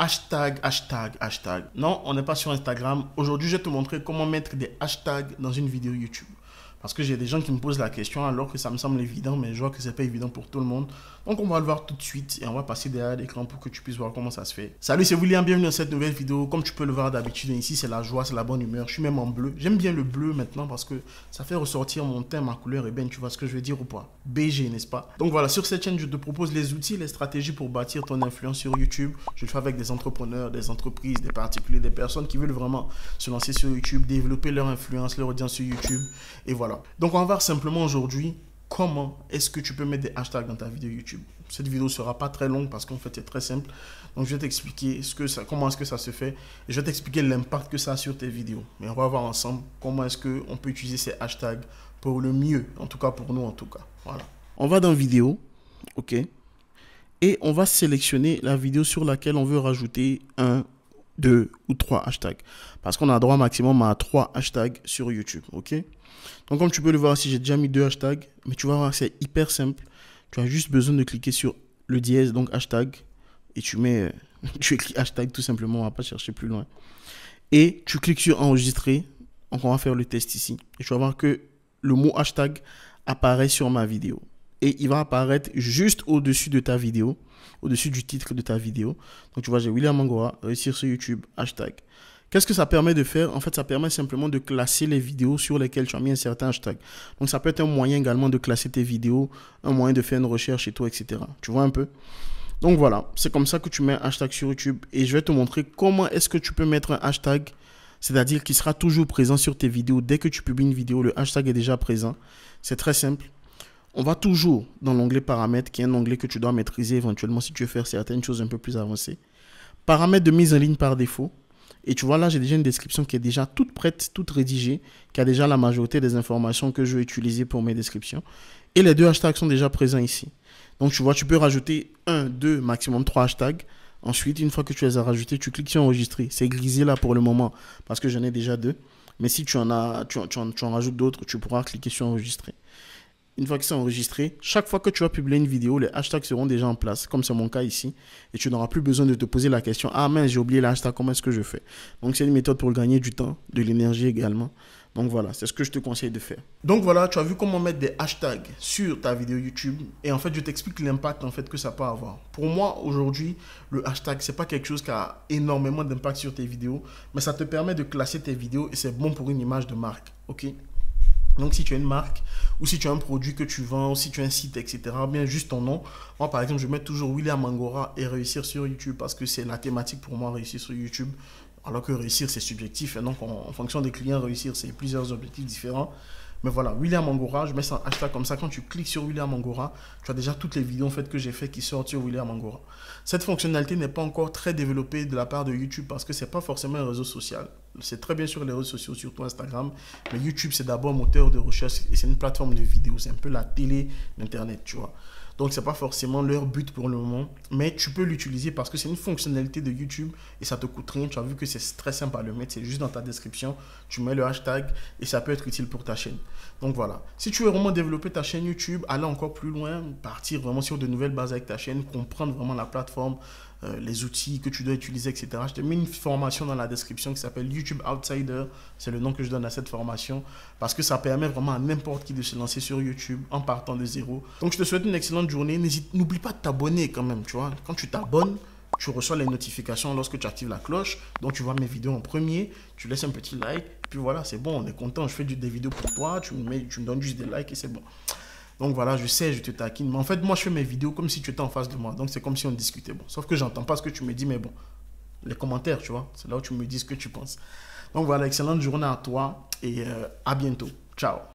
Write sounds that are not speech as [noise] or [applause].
hashtag, hashtag, hashtag. Non, on n'est pas sur Instagram. Aujourd'hui, je vais te montrer comment mettre des hashtags dans une vidéo YouTube. Parce que j'ai des gens qui me posent la question alors que ça me semble évident, mais je vois que c'est pas évident pour tout le monde. Donc on va le voir tout de suite et on va passer derrière l'écran pour que tu puisses voir comment ça se fait. Salut, c'est William, bienvenue dans cette nouvelle vidéo. Comme tu peux le voir d'habitude ici, c'est la joie, c'est la bonne humeur. Je suis même en bleu. J'aime bien le bleu maintenant parce que ça fait ressortir mon thème, ma couleur et ben tu vois ce que je veux dire ou pas. BG, n'est-ce pas Donc voilà, sur cette chaîne, je te propose les outils, les stratégies pour bâtir ton influence sur YouTube. Je le fais avec des entrepreneurs, des entreprises, des particuliers, des personnes qui veulent vraiment se lancer sur YouTube, développer leur influence, leur audience sur YouTube. Et voilà donc on va voir simplement aujourd'hui comment est-ce que tu peux mettre des hashtags dans ta vidéo YouTube. Cette vidéo sera pas très longue parce qu'en fait c'est très simple. Donc je vais t'expliquer ce que ça, comment est-ce que ça se fait et je vais t'expliquer l'impact que ça a sur tes vidéos. Mais on va voir ensemble comment est-ce que on peut utiliser ces hashtags pour le mieux, en tout cas pour nous en tout cas. Voilà. On va dans vidéo, ok, et on va sélectionner la vidéo sur laquelle on veut rajouter un deux ou trois hashtags. Parce qu'on a droit maximum à trois hashtags sur YouTube, ok Donc comme tu peux le voir ici, j'ai déjà mis deux hashtags, mais tu vas voir, c'est hyper simple. Tu as juste besoin de cliquer sur le dièse, donc hashtag, et tu mets, [laughs] tu écris hashtag tout simplement, on va pas chercher plus loin. Et tu cliques sur enregistrer, donc on va faire le test ici. Et tu vas voir que le mot hashtag apparaît sur ma vidéo et il va apparaître juste au-dessus de ta vidéo, au-dessus du titre de ta vidéo. Donc tu vois, j'ai William Angora, réussir euh, sur YouTube, hashtag. Qu'est-ce que ça permet de faire En fait, ça permet simplement de classer les vidéos sur lesquelles tu as mis un certain hashtag. Donc, ça peut être un moyen également de classer tes vidéos, un moyen de faire une recherche et toi, etc. Tu vois un peu Donc, voilà, c'est comme ça que tu mets un hashtag sur YouTube. Et je vais te montrer comment est-ce que tu peux mettre un hashtag, c'est-à-dire qu'il sera toujours présent sur tes vidéos. Dès que tu publies une vidéo, le hashtag est déjà présent. C'est très simple on va toujours dans l'onglet paramètres, qui est un onglet que tu dois maîtriser éventuellement si tu veux faire certaines choses un peu plus avancées. Paramètres de mise en ligne par défaut. Et tu vois, là, j'ai déjà une description qui est déjà toute prête, toute rédigée, qui a déjà la majorité des informations que je vais utiliser pour mes descriptions. Et les deux hashtags sont déjà présents ici. Donc, tu vois, tu peux rajouter un, deux, maximum trois hashtags. Ensuite, une fois que tu les as rajoutés, tu cliques sur enregistrer. C'est grisé là pour le moment parce que j'en ai déjà deux. Mais si tu en, as, tu en rajoutes d'autres, tu pourras cliquer sur enregistrer. Une fois que c'est enregistré, chaque fois que tu vas publier une vidéo, les hashtags seront déjà en place, comme c'est mon cas ici. Et tu n'auras plus besoin de te poser la question Ah mais j'ai oublié l'hashtag, comment est-ce que je fais Donc, c'est une méthode pour gagner du temps, de l'énergie également. Donc voilà, c'est ce que je te conseille de faire. Donc voilà, tu as vu comment mettre des hashtags sur ta vidéo YouTube et en fait, je t'explique l'impact en fait que ça peut avoir. Pour moi aujourd'hui, le hashtag c'est pas quelque chose qui a énormément d'impact sur tes vidéos, mais ça te permet de classer tes vidéos et c'est bon pour une image de marque. OK donc si tu as une marque ou si tu as un produit que tu vends ou si tu as un site, etc., bien juste ton nom. Moi, par exemple, je mets toujours William Angora et réussir sur YouTube parce que c'est la thématique pour moi, réussir sur YouTube. Alors que réussir, c'est subjectif. Et hein. donc, en fonction des clients, réussir, c'est plusieurs objectifs différents. Mais voilà, William Angora, je mets ça en hashtag comme ça. Quand tu cliques sur William Angora, tu as déjà toutes les vidéos que j'ai fait qui sortent sur William Angora. Cette fonctionnalité n'est pas encore très développée de la part de YouTube parce que ce n'est pas forcément un réseau social. C'est très bien sur les réseaux sociaux, surtout Instagram. Mais YouTube, c'est d'abord un moteur de recherche et c'est une plateforme de vidéos. C'est un peu la télé d'Internet, tu vois. Donc, ce pas forcément leur but pour le moment. Mais tu peux l'utiliser parce que c'est une fonctionnalité de YouTube et ça te coûte rien. Tu as vu que c'est très simple à le mettre. C'est juste dans ta description. Tu mets le hashtag et ça peut être utile pour ta chaîne. Donc, voilà. Si tu veux vraiment développer ta chaîne YouTube, aller encore plus loin, partir vraiment sur de nouvelles bases avec ta chaîne, comprendre vraiment la plateforme, euh, les outils que tu dois utiliser, etc. Je te mets une formation dans la description qui s'appelle YouTube Outsider. C'est le nom que je donne à cette formation parce que ça permet vraiment à n'importe qui de se lancer sur YouTube en partant de zéro. Donc, je te souhaite une excellente journée. N'oublie pas de t'abonner quand même, tu vois. Quand tu t'abonnes, tu reçois les notifications lorsque tu actives la cloche. Donc tu vois mes vidéos en premier, tu laisses un petit like, puis voilà, c'est bon, on est content, je fais des vidéos pour toi, tu me, tu me donnes juste des likes et c'est bon. Donc voilà, je sais, je te taquine, mais en fait, moi, je fais mes vidéos comme si tu étais en face de moi. Donc c'est comme si on discutait. Bon, sauf que j'entends pas ce que tu me dis, mais bon, les commentaires, tu vois, c'est là où tu me dis ce que tu penses. Donc voilà, excellente journée à toi et euh, à bientôt. Ciao.